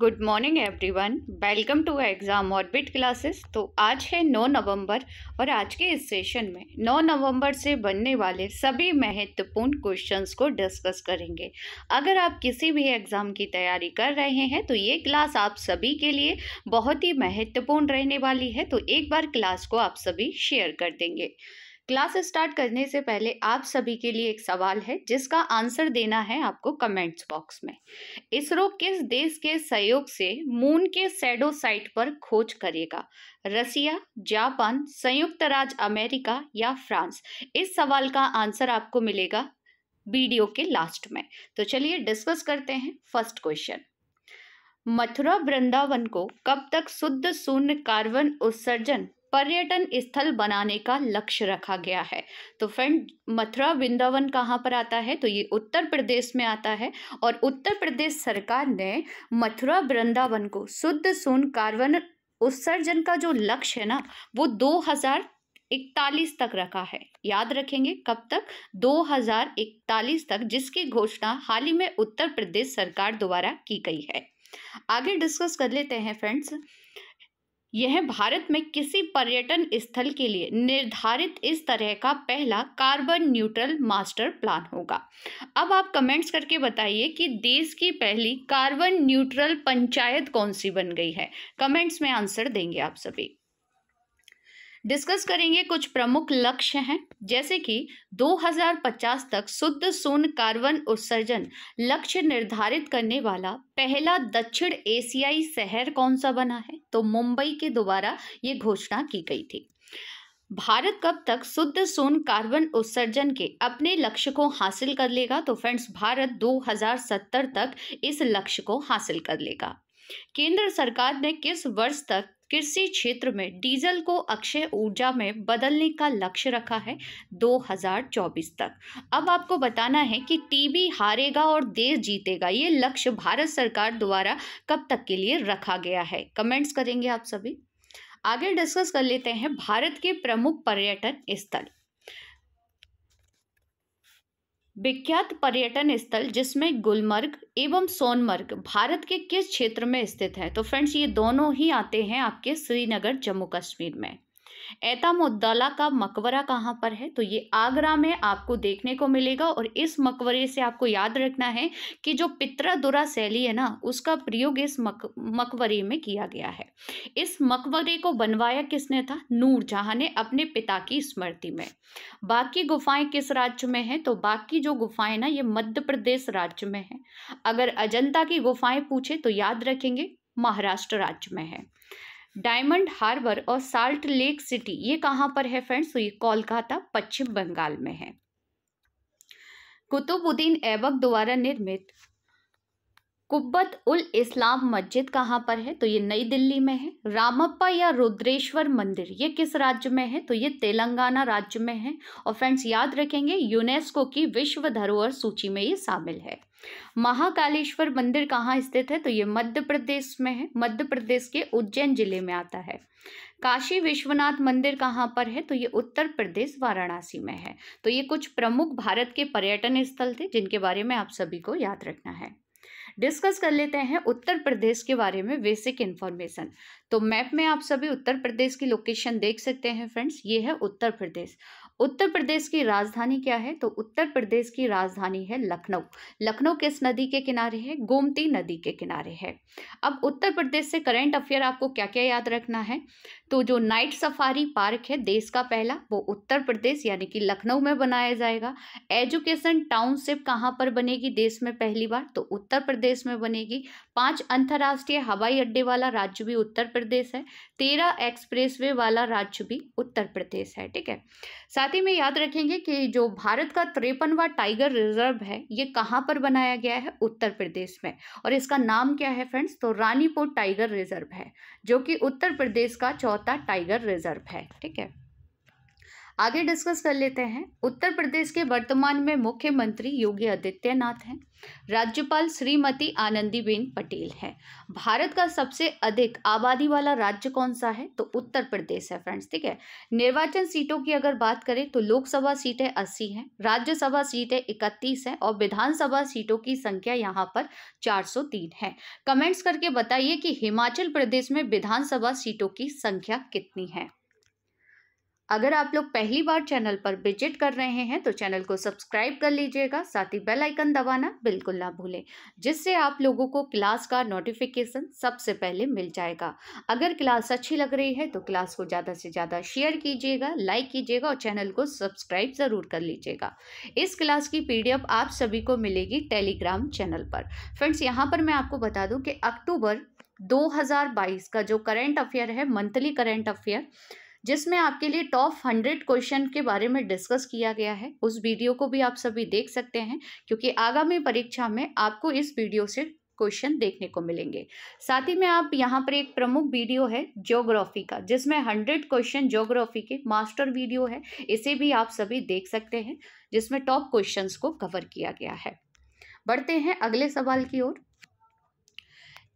Good morning everyone welcome to exam orbit classes तो आज है 9 नवंबर और आज के इस सेशन में 9 नवंबर से बनने वाले सभी महत्वपूर्ण क्वेश्चंस को डिस्कस करेंगे अगर आप किसी भी एग्ज़ाम की तैयारी कर रहे हैं तो ये क्लास आप सभी के लिए बहुत ही महत्वपूर्ण रहने वाली है तो एक बार क्लास को आप सभी शेयर कर देंगे क्लास स्टार्ट करने से पहले आप सभी के लिए एक सवाल है जिसका आंसर देना है आपको कमेंट्स बॉक्स में इसरो किस देश के सहयोग से मून के सैडो साइट पर खोज करेगा रसिया जापान संयुक्त राज्य अमेरिका या फ्रांस इस सवाल का आंसर आपको मिलेगा वीडियो के लास्ट में तो चलिए डिस्कस करते हैं फर्स्ट क्वेश्चन मथुरा वृंदावन को कब तक शुद्ध शून्य कार्बन उत्सर्जन पर्यटन स्थल बनाने का लक्ष्य रखा गया है तो फ्रेंड मथुरा वृंदावन कहाँ पर आता है तो ये उत्तर प्रदेश में आता है और उत्तर प्रदेश सरकार ने मथुरा वृंदावन को शुद्ध सुन कार्बन उत्सर्जन का जो लक्ष्य है ना वो दो हजार इकतालीस तक रखा है याद रखेंगे कब तक 2041 तक जिसकी घोषणा हाल ही में उत्तर प्रदेश सरकार द्वारा की गई है आगे डिस्कस कर लेते हैं फ्रेंड्स यह भारत में किसी पर्यटन स्थल के लिए निर्धारित इस तरह का पहला कार्बन न्यूट्रल मास्टर प्लान होगा अब आप कमेंट्स करके बताइए कि देश की पहली कार्बन न्यूट्रल पंचायत कौन सी बन गई है कमेंट्स में आंसर देंगे आप सभी डिस्कस करेंगे कुछ प्रमुख लक्ष्य हैं जैसे कि 2050 तक शुद्ध शून्य कार्बन उत्सर्जन लक्ष्य निर्धारित करने वाला पहला दक्षिण एशियाई शहर कौन सा बना है तो मुंबई के द्वारा ये घोषणा की गई थी भारत कब तक शुद्ध सुन कार्बन उत्सर्जन के अपने लक्ष्य को हासिल कर लेगा तो फ्रेंड्स भारत 2070 तक इस लक्ष्य को हासिल कर लेगा केंद्र सरकार ने किस वर्ष तक कृषि क्षेत्र में डीजल को अक्षय ऊर्जा में बदलने का लक्ष्य रखा है 2024 तक अब आपको बताना है कि टीबी हारेगा और देश जीतेगा ये लक्ष्य भारत सरकार द्वारा कब तक के लिए रखा गया है कमेंट्स करेंगे आप सभी आगे डिस्कस कर लेते हैं भारत के प्रमुख पर्यटन स्थल विख्यात पर्यटन स्थल जिसमें गुलमर्ग एवं सोनमर्ग भारत के किस क्षेत्र में स्थित है तो फ्रेंड्स ये दोनों ही आते हैं आपके श्रीनगर जम्मू कश्मीर में ऐतामुद्दला का मकबरा कहाँ पर है तो ये आगरा में आपको देखने को मिलेगा और इस मकबरे से आपको याद रखना है कि जो पित्रादुरा शैली है ना उसका प्रयोग इस मक मकबरे में किया गया है इस मकबरे को बनवाया किसने था नूर जहाँ ने अपने पिता की स्मृति में बाकी गुफाएं किस राज्य में है तो बाकी जो गुफाएं ना ये मध्य प्रदेश राज्य में है अगर अजंता की गुफाएं पूछे तो याद रखेंगे महाराष्ट्र राज्य में है डायमंड हार्बर और साल्ट लेक सिटी ये कहाँ पर है फ्रेंड्स तो ये कोलकाता पश्चिम बंगाल में है कुतुबुद्दीन ऐबक द्वारा निर्मित कुब्बत उल इस्लाम मस्जिद कहाँ पर है तो ये नई दिल्ली में है रामप्पा या रुद्रेश्वर मंदिर ये किस राज्य में है तो ये तेलंगाना राज्य में है और फ्रेंड्स याद रखेंगे यूनेस्को की विश्व धरोहर सूची में ये शामिल है महाकालेश्वर मंदिर कहाँ स्थित है तो ये मध्य प्रदेश में है मध्य प्रदेश के उज्जैन जिले में आता है काशी विश्वनाथ मंदिर कहाँ पर है तो ये उत्तर प्रदेश वाराणसी में है तो ये कुछ प्रमुख भारत के पर्यटन स्थल थे जिनके बारे में आप सभी को याद रखना है डिस्कस कर लेते हैं उत्तर प्रदेश के बारे में बेसिक इन्फॉर्मेशन तो मैप में आप सभी उत्तर प्रदेश की लोकेशन देख सकते हैं फ्रेंड्स ये है उत्तर प्रदेश उत्तर प्रदेश की राजधानी क्या है तो उत्तर प्रदेश की राजधानी है लखनऊ लखनऊ किस नदी के किनारे है गोमती नदी के किनारे है अब उत्तर प्रदेश से करंट अफेयर आपको क्या क्या याद रखना है तो जो नाइट सफारी पार्क है देश का पहला वो उत्तर प्रदेश यानी कि लखनऊ में बनाया जाएगा एजुकेशन टाउनशिप कहाँ पर बनेगी देश में पहली बार तो उत्तर प्रदेश में बनेगी पाँच अंतर्राष्ट्रीय हवाई अड्डे वाला राज्य भी उत्तर प्रदेश है तेरह एक्सप्रेसवे वाला राज्य भी उत्तर प्रदेश है ठीक है साथ ही में याद रखेंगे कि जो भारत का त्रेपनवा टाइगर रिजर्व है ये कहाँ पर बनाया गया है उत्तर प्रदेश में और इसका नाम क्या है फ्रेंड्स तो रानीपुर टाइगर रिजर्व है जो कि उत्तर प्रदेश का चौथा टाइगर रिजर्व है ठीक है आगे डिस्कस कर लेते हैं उत्तर प्रदेश के वर्तमान में मुख्यमंत्री योगी आदित्यनाथ हैं राज्यपाल श्रीमती आनंदीबेन पटेल हैं भारत का सबसे अधिक आबादी वाला राज्य कौन सा है तो उत्तर प्रदेश है फ्रेंड्स ठीक है निर्वाचन सीटों की अगर बात करें तो लोकसभा सीटें अस्सी हैं राज्यसभा सीटें इकतीस हैं और विधानसभा सीटों की संख्या यहाँ पर चार है कमेंट्स करके बताइए कि हिमाचल प्रदेश में विधानसभा सीटों की संख्या कितनी है अगर आप लोग पहली बार चैनल पर विजिट कर रहे हैं तो चैनल को सब्सक्राइब कर लीजिएगा साथ ही बेल आइकन दबाना बिल्कुल ना भूलें जिससे आप लोगों को क्लास का नोटिफिकेशन सबसे पहले मिल जाएगा अगर क्लास अच्छी लग रही है तो क्लास को ज़्यादा से ज़्यादा शेयर कीजिएगा लाइक कीजिएगा और चैनल को सब्सक्राइब ज़रूर कर लीजिएगा इस क्लास की पी आप सभी को मिलेगी टेलीग्राम चैनल पर फ्रेंड्स यहाँ पर मैं आपको बता दूँ कि अक्टूबर दो का जो करेंट अफेयर है मंथली करेंट अफेयर जिसमें आपके लिए टॉप हंड्रेड क्वेश्चन के बारे में डिस्कस किया गया है उस वीडियो को भी आप सभी देख सकते हैं क्योंकि आगामी परीक्षा में आपको इस वीडियो से क्वेश्चन देखने को मिलेंगे साथ ही में आप यहाँ पर एक प्रमुख वीडियो है ज्योग्राफी का जिसमें हंड्रेड क्वेश्चन ज्योग्राफी के मास्टर वीडियो है इसे भी आप सभी देख सकते हैं जिसमें टॉप क्वेश्चन को कवर किया गया है बढ़ते हैं अगले सवाल की ओर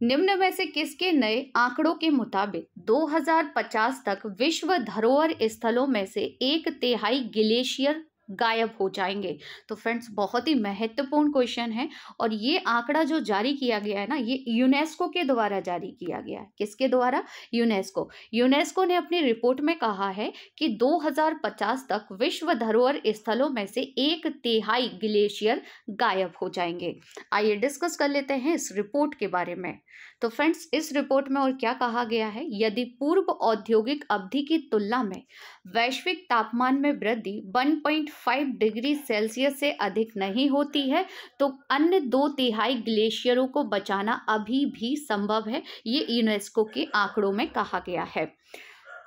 निम्न में से किसके नए आंकड़ों के मुताबिक 2050 तक विश्व धरोहर स्थलों में से एक तिहाई ग्लेशियर गायब हो जाएंगे तो फ्रेंड्स बहुत ही महत्वपूर्ण क्वेश्चन है और ये आंकड़ा जो जारी किया गया है ना ये यूनेस्को के द्वारा जारी किया गया है किसके द्वारा यूनेस्को यूनेस्को ने अपनी रिपोर्ट में कहा है कि 2050 तक विश्व धरोहर स्थलों में से एक तिहाई ग्लेशियर गायब हो जाएंगे आइए डिस्कस कर लेते हैं इस रिपोर्ट के बारे में तो फ्रेंड्स इस रिपोर्ट में और क्या कहा गया है यदि पूर्व औद्योगिक अवधि की तुलना में वैश्विक तापमान में वृद्धि 1.5 डिग्री सेल्सियस से अधिक नहीं होती है तो अन्य दो तिहाई ग्लेशियरों को बचाना अभी भी संभव है ये यूनेस्को के आंकड़ों में कहा गया है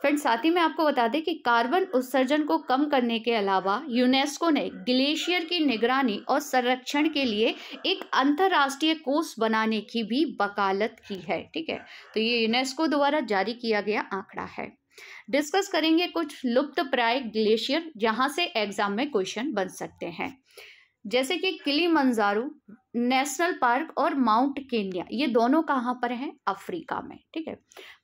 फ्रेंड्स साथ ही में आपको बता दें कि कार्बन उत्सर्जन को कम करने के अलावा यूनेस्को ने ग्लेशियर की निगरानी और संरक्षण के लिए एक अंतर्राष्ट्रीय कोष बनाने की भी वकालत की है ठीक है तो ये यूनेस्को द्वारा जारी किया गया आंकड़ा है डिस्कस करेंगे कुछ लुप्त प्राय ग्लेशियर जहाँ से एग्जाम में क्वेश्चन बन सकते हैं जैसे कि किली मंजारू नेशनल पार्क और माउंट केन्या ये दोनों कहाँ पर हैं अफ्रीका में ठीक है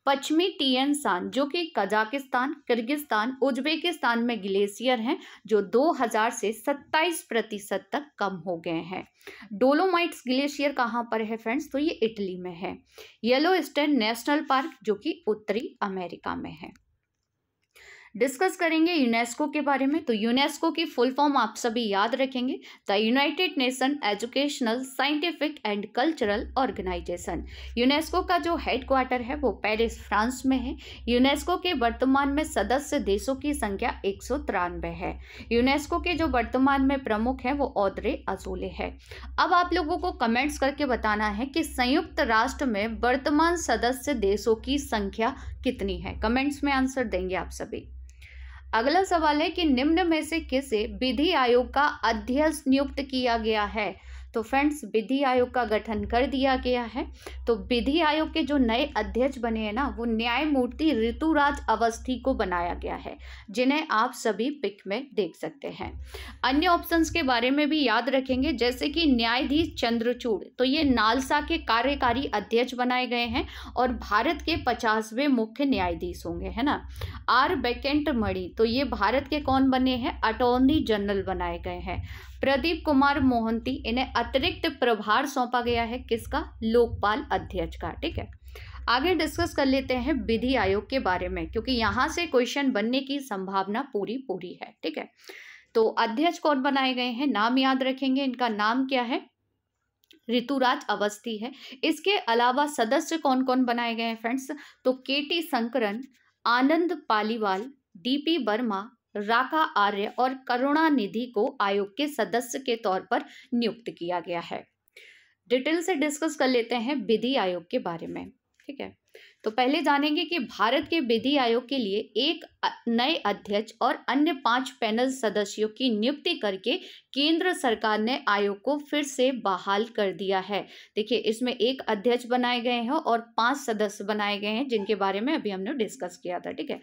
पश्चिमी टीएन सान जो कि कजाकिस्तान किर्गिस्तान उज्बेकिस्तान में ग्लेशियर हैं जो 2000 से 27 प्रतिशत तक कम हो गए हैं डोलोमाइट्स ग्लेशियर कहाँ पर है फ्रेंड्स तो ये इटली में है येलो नेशनल पार्क जो कि उत्तरी अमेरिका में है डिस्कस करेंगे यूनेस्को के बारे में तो यूनेस्को की फुल फॉर्म आप सभी याद रखेंगे the United Nation Educational Scientific and Cultural Organization UNESCO का जो हेडक्वार्टर है वो पेरिस फ्रांस में है यूनेस्को के वर्तमान में सदस्य देशों की संख्या एक है यूनेस्को के जो वर्तमान में प्रमुख है वो औदरे अजोले है अब आप लोगों को कमेंट्स करके बताना है कि संयुक्त राष्ट्र में वर्तमान सदस्य देशों की संख्या कितनी है कमेंट्स में आंसर देंगे आप सभी अगला सवाल है कि निम्न में से किसे विधि आयोग का अध्यक्ष नियुक्त किया गया है तो फ्रेंड्स विधि आयोग का गठन कर दिया गया है तो विधि आयोग के जो नए अध्यक्ष बने हैं ना वो न्यायमूर्ति ऋतुराज अवस्थी को बनाया गया है जिन्हें आप सभी पिक में देख सकते हैं अन्य ऑप्शंस के बारे में भी याद रखेंगे जैसे कि न्यायाधीश चंद्रचूड़ तो ये नालसा के कार्यकारी अध्यक्ष बनाए गए हैं और भारत के पचासवें मुख्य न्यायाधीश होंगे है ना आर बैकेंट मणि तो ये भारत के कौन बने हैं अटोर्नी जनरल बनाए गए हैं प्रदीप कुमार मोहंती इन्हें अतिरिक्त प्रभार सौंपा गया है किसका लोकपाल अध्यक्ष का ठीक है आगे डिस्कस कर लेते हैं विधि आयोग के बारे में क्योंकि यहां से क्वेश्चन बनने की संभावना पूरी पूरी है ठीक है तो अध्यक्ष कौन बनाए गए हैं नाम याद रखेंगे इनका नाम क्या है ऋतुराज अवस्थी है इसके अलावा सदस्य कौन कौन बनाए गए हैं फ्रेंड्स तो K T Sankaran Anand Paliwal DP Verma Raka Arya और करुणानिधि को आयोग के सदस्य के तौर पर नियुक्त किया गया है डिटेल से डिस्कस कर लेते हैं विधि आयोग के बारे में ठीक है तो पहले जानेंगे कि भारत के विधि आयोग के लिए एक नए अध्यक्ष और अन्य पांच पैनल सदस्यों की नियुक्ति करके केंद्र सरकार ने आयोग को फिर से बहाल कर दिया है देखिए इसमें एक अध्यक्ष बनाए गए हैं और पांच सदस्य बनाए गए हैं जिनके बारे में अभी हमने डिस्कस किया था ठीक है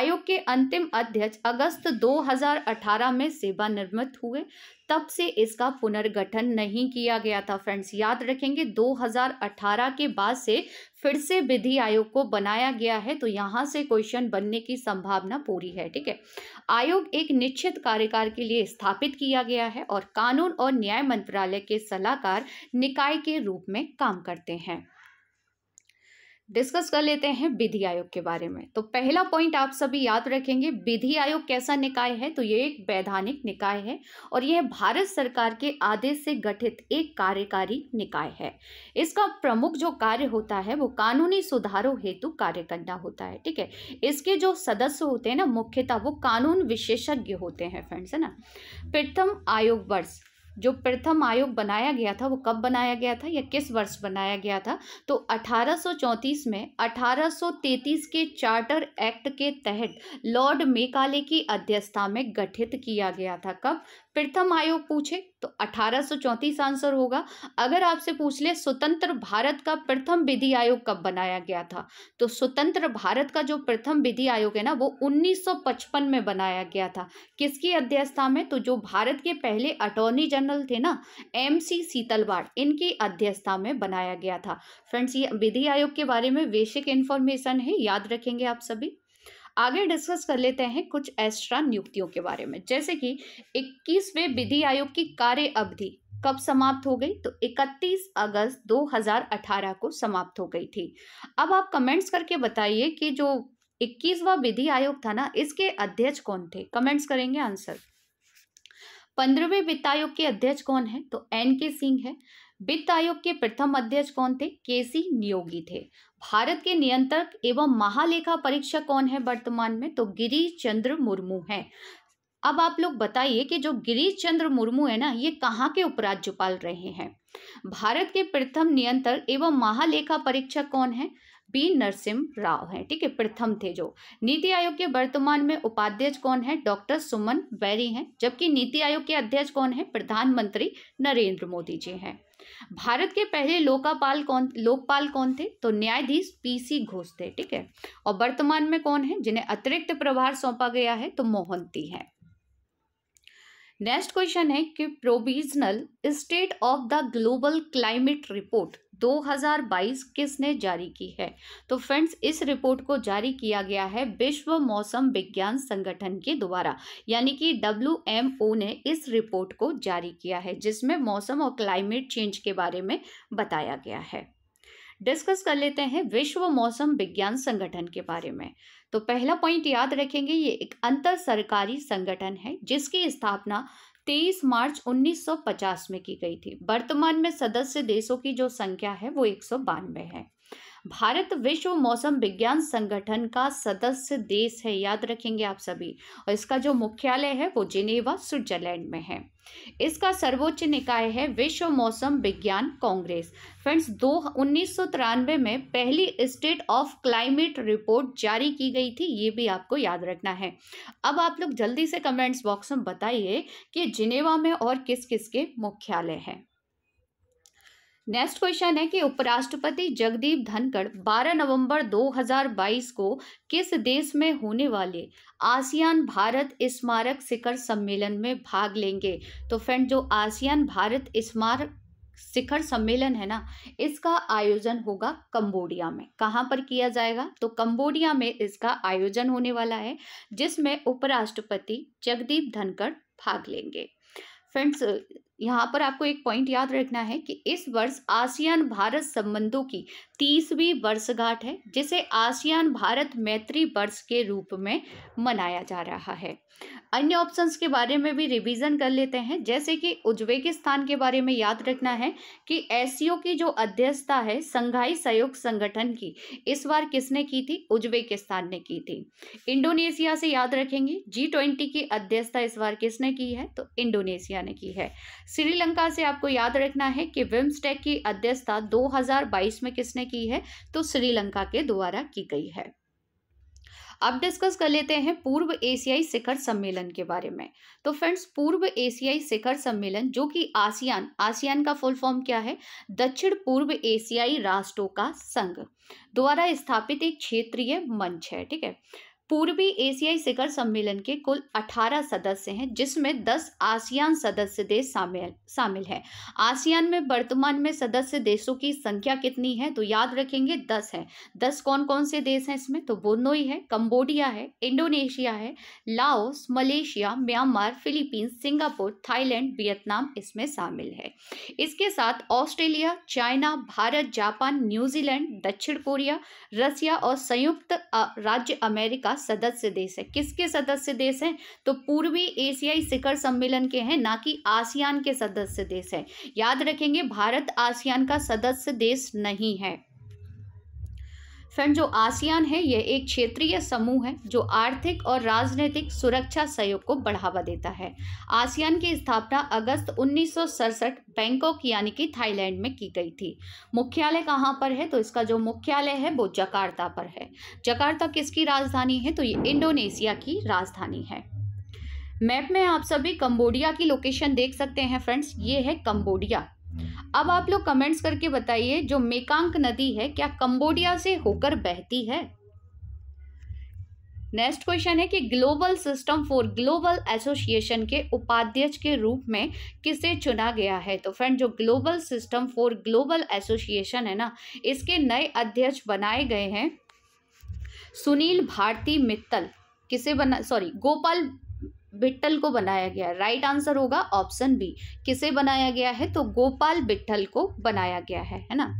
आयोग के अंतिम अध्यक्ष अगस्त 2018 में सेवानिवृत्त हुए तब से इसका पुनर्गठन नहीं किया गया था फ्रेंड्स याद रखेंगे 2018 के बाद से फिर से विधि आयोग को बनाया गया है तो यहाँ से क्वेश्चन बनने की संभावना पूरी है ठीक है आयोग एक निश्चित कार्यकाल के लिए स्थापित किया गया है और कानून और न्याय मंत्रालय के सलाहकार निकाय के रूप में काम करते हैं डिस्कस कर लेते हैं विधि आयोग के बारे में तो पहला पॉइंट आप सभी याद रखेंगे विधि आयोग कैसा निकाय है तो ये एक वैधानिक निकाय है और यह भारत सरकार के आदेश से गठित एक कार्यकारी निकाय है इसका प्रमुख जो कार्य होता है वो कानूनी सुधारों हेतु कार्य करना होता है ठीक है इसके जो सदस्य होते हैं ना मुख्यतः वो कानून विशेषज्ञ होते हैं फ्रेंड्स है ना प्रथम आयोग वर्ष जो प्रथम आयोग बनाया गया था वो कब बनाया गया था या किस वर्ष बनाया गया था तो 1834 में 1833 के चार्टर एक्ट के तहत लॉर्ड मेकाले की अध्यक्षता में गठित किया गया था कब प्रथम आयोग पूछे तो अठारह आंसर होगा अगर आपसे पूछ ले स्वतंत्र भारत का प्रथम विधि आयोग कब बनाया गया था तो स्वतंत्र भारत का जो प्रथम विधि आयोग है ना वो 1955 में बनाया गया था किसकी अध्यक्षता में तो जो भारत के पहले अटॉर्नी जनरल थे ना एम सी सीतलवाड़ इनकी अध्यक्षता में बनाया गया था फ्रेंड्स ये विधि आयोग के बारे में बेसिक इन्फॉर्मेशन है याद रखेंगे आप सभी आगे डिस्कस कर लेते हैं कुछ एक्स्ट्रा नियुक्तियों के बारे में जैसे कि इक्कीसवें विधि आयोग की कार्य अवधि कब समाप्त हो गई तो 31 अगस्त 2018 को समाप्त हो गई थी अब आप कमेंट्स करके बताइए कि जो 21वां विधि आयोग था ना इसके अध्यक्ष कौन थे कमेंट्स करेंगे आंसर पंद्रहवें वित्त आयोग के अध्यक्ष कौन है तो एन के सिंह है वित्त आयोग के प्रथम अध्यक्ष कौन थे के सी नियोगी थे भारत के नियंत्रक एवं महालेखा परीक्षक कौन है वर्तमान में तो गिरीश चंद्र मुर्मू है अब आप लोग बताइए कि जो गिरीश चंद्र मुर्मू है ना ये कहाँ के उपराज्यपाल रहे हैं भारत के प्रथम नियंत्रक एवं महालेखा परीक्षक कौन है बी नरसिम राव हैं ठीक है प्रथम थे जो नीति आयोग के वर्तमान में उपाध्यक्ष कौन है डॉक्टर सुमन बैरी हैं जबकि नीति आयोग के अध्यक्ष कौन है प्रधानमंत्री नरेंद्र मोदी जी हैं भारत के पहले लोकपाल कौन लोकपाल कौन थे तो न्यायाधीश पीसी घोष थे ठीक है और वर्तमान में कौन है जिन्हें अतिरिक्त प्रभार सौंपा गया है तो मोहंती है नेक्स्ट क्वेश्चन है कि provisional state of the global climate report 2022 किसने जारी की है तो फ्रेंड्स इस रिपोर्ट को जारी किया गया है विश्व मौसम विज्ञान संगठन के द्वारा यानी कि डब्ल्यू ने इस रिपोर्ट को जारी किया है जिसमें मौसम और क्लाइमेट चेंज के बारे में बताया गया है डिस्कस कर लेते हैं विश्व मौसम विज्ञान संगठन के बारे में तो पहला पॉइंट याद रखेंगे ये एक अंतर सरकारी संगठन है जिसकी स्थापना तेईस मार्च 1950 में की गई थी वर्तमान में सदस्य देशों की जो संख्या है वो एक है भारत विश्व मौसम विज्ञान संगठन का सदस्य देश है याद रखेंगे आप सभी और इसका जो मुख्यालय है वो जिनेवा स्विट्जरलैंड में है इसका सर्वोच्च निकाय है विश्व मौसम विज्ञान कांग्रेस फ्रेंड्स दो उन्नीस में पहली स्टेट ऑफ क्लाइमेट रिपोर्ट जारी की गई थी ये भी आपको याद रखना है अब आप लोग जल्दी से कमेंट्स बॉक्स में बताइए कि जिनेवा में और किस किस के मुख्यालय हैं नेक्स्ट क्वेश्चन है कि उपराष्ट्रपति जगदीप धनखड़ 12 नवंबर 2022 को किस देश में होने वाले आसियान भारत स्मारक शिखर सम्मेलन में भाग लेंगे तो फ्रेंड जो आसियान भारत स्मारक शिखर सम्मेलन है ना इसका आयोजन होगा कंबोडिया में कहाँ पर किया जाएगा तो कंबोडिया में इसका आयोजन होने वाला है जिसमें उपराष्ट्रपति जगदीप धनखड़ भाग लेंगे फ्रेंड्स यहाँ पर आपको एक पॉइंट याद रखना है कि इस वर्ष आसियान भारत संबंधों की तीसवीं वर्षगांठ है जिसे आसियान भारत मैत्री वर्ष के रूप में मनाया जा रहा है अन्य ऑप्शंस के बारे में भी रिवीजन कर लेते हैं जैसे कि उज्बेकिस्तान के बारे में याद रखना है कि एससीओ की जो अध्यक्षता है संघाई सहयोग संगठन की इस बार किसने की थी उज्बेकिस्तान ने की थी इंडोनेशिया से याद रखेंगे जी ट्वेंटी की अध्यक्षता इस बार किसने की है तो इंडोनेशिया ने की है श्रीलंका से आपको याद रखना है कि विम्सटेक की अध्यक्षता 2022 में किसने की है तो श्रीलंका के द्वारा की गई है अब डिस्कस कर लेते हैं पूर्व एशियाई शिखर सम्मेलन के बारे में तो फ्रेंड्स पूर्व एशियाई शिखर सम्मेलन जो कि आसियान आसियान का फुल फॉर्म क्या है दक्षिण पूर्व एशियाई राष्ट्रों का संघ द्वारा स्थापित एक क्षेत्रीय मंच है ठीक है पूर्वी एशियाई शिखर सम्मेलन के कुल 18 सदस्य हैं जिसमें 10 आसियान सदस्य देश शामिल शामिल है आसियान में वर्तमान में सदस्य देशों की संख्या कितनी है तो याद रखेंगे 10 है 10 कौन कौन से देश हैं इसमें तो बोनोई है कंबोडिया है इंडोनेशिया है Laos Malaysia Myanmar Philippines Singapore Thailand Vietnam इसमें शामिल है इसके साथ Australia China Bharat Japan New Zealand दक्षिण कोरिया रसिया और संयुक्त राज्य अमेरिका सदस्य देश है किसके सदस्य देश है तो पूर्वी एशियाई शिखर सम्मेलन के हैं ना कि आसियान के सदस्य देश है याद रखेंगे भारत आसियान का सदस्य देश नहीं है फ्रेंड जो आसियान है यह एक क्षेत्रीय समूह है जो आर्थिक और राजनीतिक सुरक्षा सहयोग को बढ़ावा देता है आसियान की स्थापना अगस्त उन्नीस बैंकॉक यानी कि थाईलैंड में की गई थी मुख्यालय कहाँ पर है तो इसका जो मुख्यालय है वो जकार्ता पर है जकार्ता किसकी राजधानी है तो ये इंडोनेशिया की राजधानी है मैप में आप सभी कंबोडिया की लोकेशन देख सकते हैं फ्रेंड्स ये है कंबोडिया हम्म। अब आप लोग कमेंट्स करके बताइए जो मेकांक नदी है क्या कंबोडिया से होकर बहती है नेक्स्ट क्वेश्चन है कि global system for global association के उपाध्यक्ष के रूप में किसे चुना गया है तो फ्रेंड जो global system for global association है ना इसके नए अध्यक्ष बनाए गए हैं सुनील भारती मित्तल किसे बना सॉरी गोपाल बिट्टल को बनाया गया राइट आंसर होगा ऑप्शन बी किसे बनाया गया है तो गोपाल बिट्टल को बनाया गया है है ना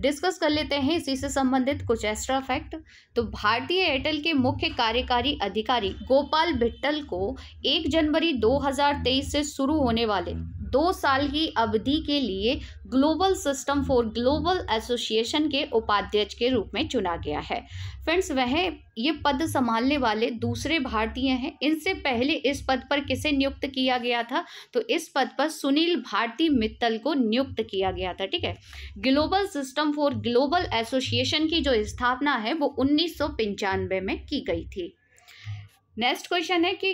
डिस्कस कर लेते हैं इसी से संबंधित कुछ एक्स्ट्रा फैक्ट तो भारतीय एयरटेल के मुख्य कार्यकारी अधिकारी गोपाल बिट्टल को 1 जनवरी 2023 से शुरू होने वाले दो साल की अवधि के लिए global system for global association के उपाध्यक्ष के रूप में चुना गया है फ्रेंड्स वह ये पद संभालने वाले दूसरे भारतीय हैं इनसे पहले इस पद पर किसे नियुक्त किया गया था तो इस पद पर सुनील भारती मित्तल को नियुक्त किया गया था ठीक है global system for global association की जो स्थापना है वो उन्नीस में की गई थी नेक्स्ट क्वेश्चन है कि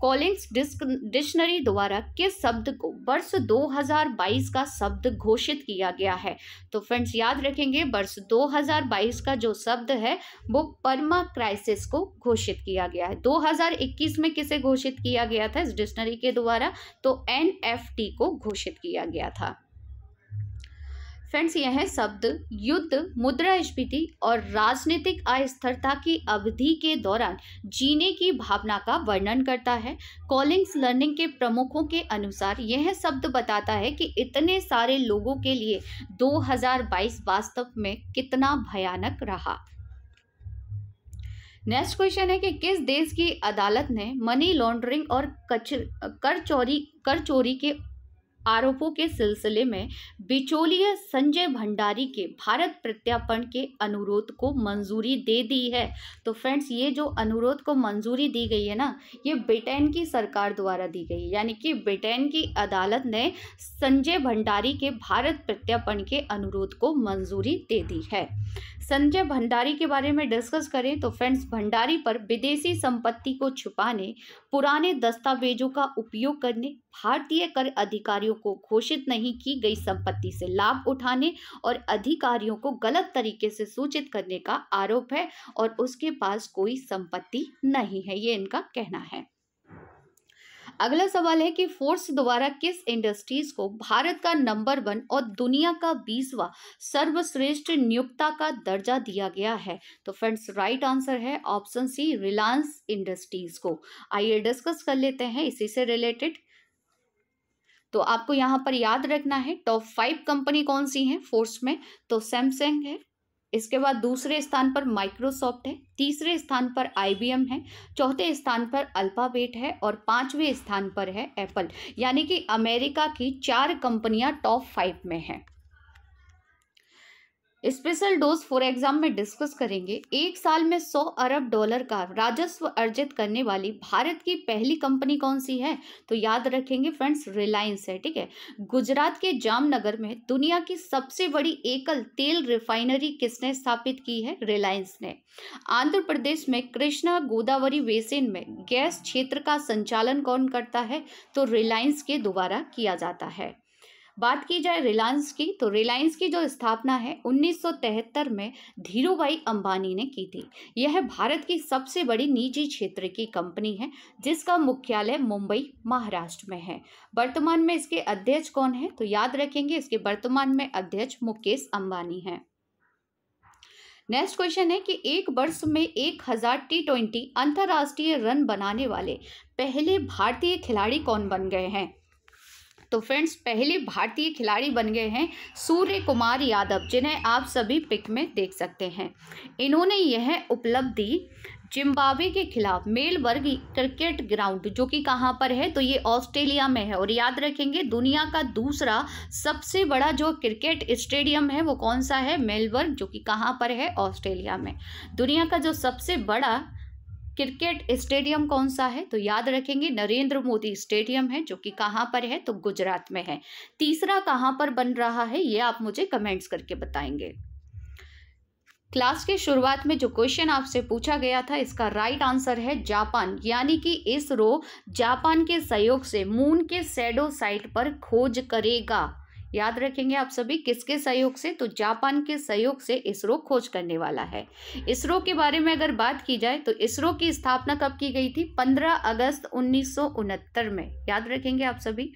कॉलिंग्स डिक्शनरी द्वारा किस शब्द को वर्ष 2022 का शब्द घोषित किया गया है तो फ्रेंड्स याद रखेंगे वर्ष 2022 का जो शब्द है वो परमा क्राइसिस को घोषित किया गया है 2021 में किसे घोषित किया गया था इस डिक्शनरी के द्वारा तो एन को घोषित किया गया था फ्रेंड्स यह है शब्द युद्ध मुद्रा मुद्रास्फीति और राजनीतिक अस्थिरता की अवधि के दौरान जीने की भावना का वर्णन करता है कॉलिंग्स लर्निंग के प्रमुखों के अनुसार यह शब्द बताता है कि इतने सारे लोगों के लिए 2022 वास्तव में कितना भयानक रहा नेक्स्ट क्वेश्चन है कि किस देश की अदालत ने मनी लॉन्ड्रिंग और कर चोरी कर चोरी के आरोपों के सिलसिले में बिचौलिए संजय भंडारी के भारत प्रत्यार्पण के अनुरोध को मंजूरी दे दी है तो फ्रेंड्स ये जो अनुरोध को मंजूरी दी गई है ना ये ब्रिटेन की सरकार द्वारा दी गई यानी कि ब्रिटेन की अदालत ने संजय भंडारी के भारत प्रत्यार्पण के अनुरोध को मंजूरी दे दी है संजय भंडारी के बारे में डिस्कस करें तो फ्रेंड्स भंडारी पर विदेशी संपत्ति को छुपाने पुराने दस्तावेजों का उपयोग करने भारतीय कर अधिकारियों को घोषित नहीं की गई संपत्ति से लाभ उठाने और अधिकारियों को गलत तरीके से सूचित करने का आरोप है और उसके पास कोई संपत्ति नहीं है ये इनका कहना है अगला सवाल है कि फोर्स द्वारा किस इंडस्ट्रीज को भारत का नंबर वन और दुनिया का बीसवा सर्वश्रेष्ठ नियुक्ता का दर्जा दिया गया है तो फ्रेंड्स राइट आंसर है ऑप्शन सी रिलायंस इंडस्ट्रीज को आइए डिस्कस कर लेते हैं इसी से रिलेटेड तो आपको यहाँ पर याद रखना है टॉप फाइव कंपनी कौन सी हैं फोर्स में तो सैमसंग है इसके बाद दूसरे स्थान पर माइक्रोसॉफ्ट है तीसरे स्थान पर आईबीएम है चौथे स्थान पर अल्फाबेट है और पांचवें स्थान पर है एप्पल यानी कि अमेरिका की चार कंपनियां टॉप फाइव में हैं स्पेशल डोज फॉर एग्जाम में डिस्कस करेंगे एक साल में 100 अरब डॉलर का राजस्व अर्जित करने वाली भारत की पहली कंपनी कौन सी है तो याद रखेंगे फ्रेंड्स रिलायंस है ठीक है गुजरात के जामनगर में दुनिया की सबसे बड़ी एकल तेल रिफाइनरी किसने स्थापित की है रिलायंस ने आंध्र प्रदेश में कृष्णा गोदावरी बेसिन में गैस क्षेत्र का संचालन कौन करता है तो रिलायंस के द्वारा किया जाता है बात की जाए रिलायंस की तो रिलायंस की जो स्थापना है 1973 में धीरूभाई अंबानी ने की थी यह भारत की सबसे बड़ी निजी क्षेत्र की कंपनी है जिसका मुख्यालय मुंबई महाराष्ट्र में है वर्तमान में इसके अध्यक्ष कौन है तो याद रखेंगे इसके वर्तमान में अध्यक्ष मुकेश अंबानी है नेक्स्ट क्वेश्चन है कि एक वर्ष में एक हजार टी ट्वेंटी अंतर्राष्ट्रीय रन बनाने वाले पहले भारतीय खिलाड़ी कौन बन गए हैं तो फ्रेंड्स पहले भारतीय खिलाड़ी बन गए हैं सूर्य कुमार यादव जिन्हें आप सभी पिक में देख सकते हैं इन्होंने यह उपलब्धि जिम्बाब्वे के खिलाफ मेलबर्ग क्रिकेट ग्राउंड जो कि कहाँ पर है तो ये ऑस्ट्रेलिया में है और याद रखेंगे दुनिया का दूसरा सबसे बड़ा जो क्रिकेट स्टेडियम है वो कौन सा है मेलबर्ग जो कि कहाँ पर है ऑस्ट्रेलिया में दुनिया का जो सबसे बड़ा क्रिकेट स्टेडियम कौन सा है तो याद रखेंगे नरेंद्र मोदी स्टेडियम है जो कि कहाँ पर है तो गुजरात में है तीसरा कहाँ पर बन रहा है ये आप मुझे कमेंट्स करके बताएंगे क्लास के शुरुआत में जो क्वेश्चन आपसे पूछा गया था इसका राइट आंसर है जापान यानी कि इसरो जापान के सहयोग से मून के सैडो साइट पर खोज करेगा याद रखेंगे आप सभी किसके सहयोग से तो जापान के सहयोग से इसरो खोज करने वाला है इसरो के बारे में अगर बात की जाए तो इसरो की स्थापना कब की गई थी 15 अगस्त उन्नीस में याद रखेंगे आप सभी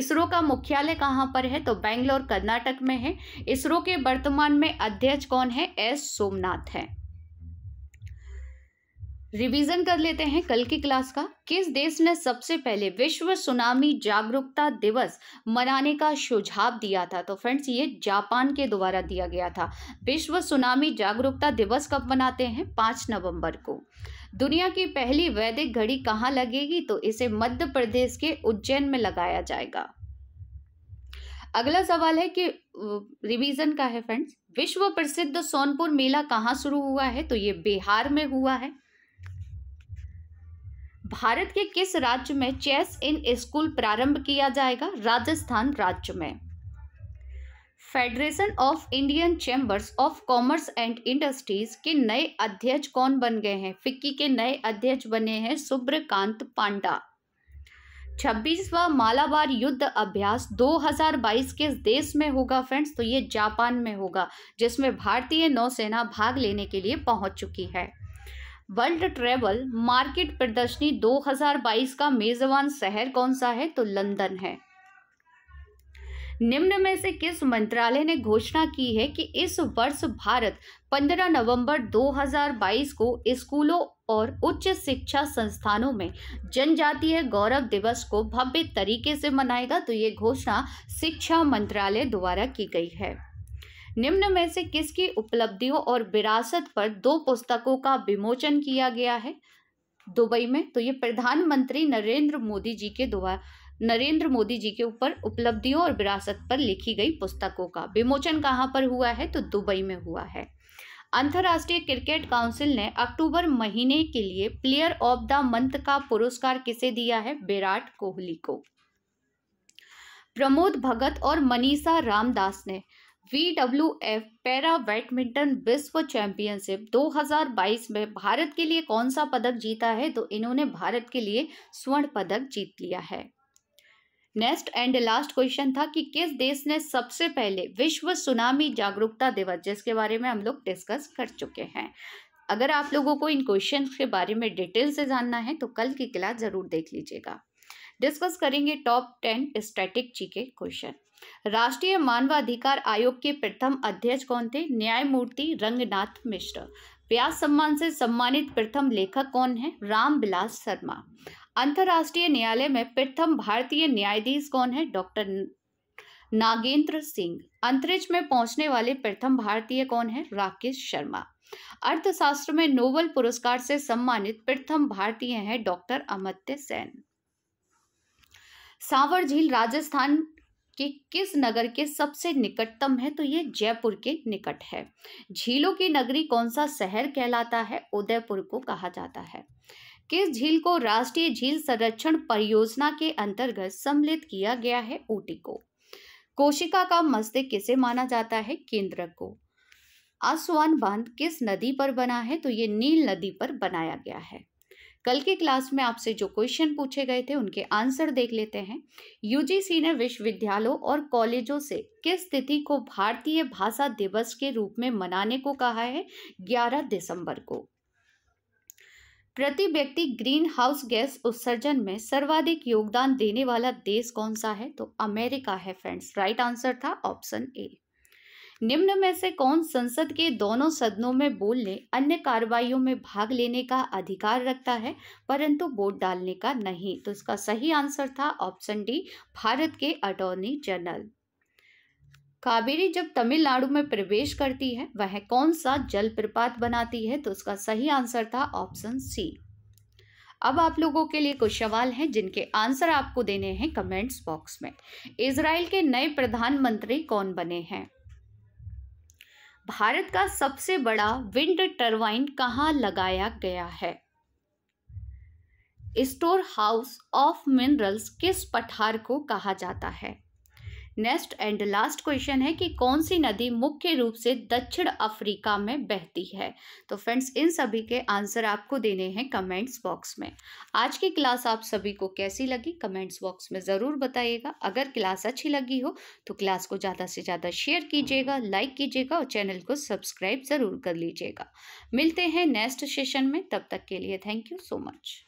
इसरो का मुख्यालय कहाँ पर है तो बेंगलोर कर्नाटक में है इसरो के वर्तमान में अध्यक्ष कौन है एस सोमनाथ है रिवीजन कर लेते हैं कल की क्लास का किस देश ने सबसे पहले विश्व सुनामी जागरूकता दिवस मनाने का सुझाव दिया था तो फ्रेंड्स ये जापान के द्वारा दिया गया था विश्व सुनामी जागरूकता दिवस कब मनाते हैं पाँच नवंबर को दुनिया की पहली वैदिक घड़ी कहाँ लगेगी तो इसे मध्य प्रदेश के उज्जैन में लगाया जाएगा अगला सवाल है कि रिवीजन का है फ्रेंड्स विश्व प्रसिद्ध सोनपुर मेला कहाँ शुरू हुआ है तो ये बिहार में हुआ है भारत के किस राज्य में चेस इन स्कूल प्रारंभ किया जाएगा राजस्थान राज्य में Federation of Indian Chambers of Commerce and Industries के नए अध्यक्ष कौन बन गए हैं फिक्की के नए अध्यक्ष बने हैं सुब्रकांत पांडा छब्बीसवा मालाबार युद्ध अभ्यास 2022 किस देश में होगा फ्रेंड्स तो ये जापान में होगा जिसमें भारतीय नौसेना भाग लेने के लिए पहुंच चुकी है वर्ल्ड ट्रेवल मार्केट प्रदर्शनी 2022 का मेजबान शहर कौन सा है तो लंदन है निम्न में से किस मंत्रालय ने घोषणा की है कि इस वर्ष भारत 15 नवंबर 2022 को स्कूलों और उच्च शिक्षा संस्थानों में जनजातीय गौरव दिवस को भव्य तरीके से मनाएगा तो ये घोषणा शिक्षा मंत्रालय द्वारा की गई है निम्न में से किसकी उपलब्धियों और विरासत पर दो पुस्तकों का विमोचन किया गया है दुबई में तो ये प्रधानमंत्री नरेंद्र मोदी जी के द्वारा नरेंद्र मोदी जी के ऊपर उपलब्धियों और विरासत पर लिखी गई पुस्तकों का विमोचन कहाँ पर हुआ है तो दुबई में हुआ है अंतर्राष्ट्रीय क्रिकेट काउंसिल ने अक्टूबर महीने के लिए प्लेयर ऑफ द मंथ का पुरस्कार किसे दिया है विराट कोहली को प्रमोद भगत और मनीषा रामदास ने B W F para badminton विश्व चैंपियनशिप 2022 में भारत के लिए कौन सा पदक जीता है तो इन्होंने भारत के लिए स्वर्ण पदक जीत लिया है नेक्स्ट एंड लास्ट क्वेश्चन था कि किस देश ने सबसे पहले विश्व सुनामी जागरूकता दिवस जिसके बारे में हम लोग डिस्कस कर चुके हैं अगर आप लोगों को इन क्वेश्चन के बारे में डिटेल से जानना है तो कल की क्लास जरूर देख लीजिएगा डिस्कस करेंगे टॉप टेन स्टैटिक जी के क्वेश्चन राष्ट्रीय मानवाधिकार आयोग के प्रथम अध्यक्ष कौन थे न्यायमूर्ति रंगनाथ मिश्र व्यास सम्मान से सम्मानित प्रथम लेखक कौन है बिलास शर्मा अंतर्राष्ट्रीय न्यायालय में प्रथम भारतीय न्यायाधीश कौन है डॉक्टर नागेंद्र सिंह अंतरिक्ष में पहुंचने वाले प्रथम भारतीय कौन है राकेश शर्मा अर्थशास्त्र में नोबल पुरस्कार से सम्मानित प्रथम भारतीय हैं डॉक्टर अमर्त्य सेन सावर झील राजस्थान कि किस नगर के सबसे निकटतम है तो ये जयपुर के निकट है झीलों की नगरी कौन सा शहर कहलाता है उदयपुर को कहा जाता है किस झील को राष्ट्रीय झील संरक्षण परियोजना के अंतर्गत सम्मिलित किया गया है ऊटी को कोशिका का मस्तिष्क किसे माना जाता है केंद्र को असवान बांध किस नदी पर बना है तो ये नील नदी पर बनाया गया है कल के क्लास में आपसे जो क्वेश्चन पूछे गए थे उनके आंसर देख लेते हैं यूजीसी ने विश्वविद्यालयों और कॉलेजों से किस तिथि को भारतीय भाषा दिवस के रूप में मनाने को कहा है 11 दिसंबर को प्रति व्यक्ति ग्रीन हाउस गैस उत्सर्जन में सर्वाधिक योगदान देने वाला देश कौन सा है तो अमेरिका है फ्रेंड्स राइट आंसर था ऑप्शन ए निम्न में से कौन संसद के दोनों सदनों में बोलने अन्य कार्रवाइयों में भाग लेने का अधिकार रखता है परंतु वोट डालने का नहीं तो इसका सही आंसर था ऑप्शन डी भारत के अटॉर्नी जनरल कावेरी जब तमिलनाडु में प्रवेश करती है वह कौन सा जलप्रपात बनाती है तो उसका सही आंसर था ऑप्शन सी अब आप लोगों के लिए कुछ सवाल हैं जिनके आंसर आपको देने हैं कमेंट्स बॉक्स में इसराइल के नए प्रधानमंत्री कौन बने हैं भारत का सबसे बड़ा विंड टरबाइन कहाँ लगाया गया है स्टोर हाउस ऑफ मिनरल्स किस पठार को कहा जाता है नेक्स्ट एंड लास्ट क्वेश्चन है कि कौन सी नदी मुख्य रूप से दक्षिण अफ्रीका में बहती है तो फ्रेंड्स इन सभी के आंसर आपको देने हैं कमेंट्स बॉक्स में आज की क्लास आप सभी को कैसी लगी कमेंट्स बॉक्स में ज़रूर बताइएगा अगर क्लास अच्छी लगी हो तो क्लास को ज़्यादा से ज़्यादा शेयर कीजिएगा लाइक कीजिएगा और चैनल को सब्सक्राइब ज़रूर कर लीजिएगा मिलते हैं नेक्स्ट सेशन में तब तक के लिए थैंक यू सो मच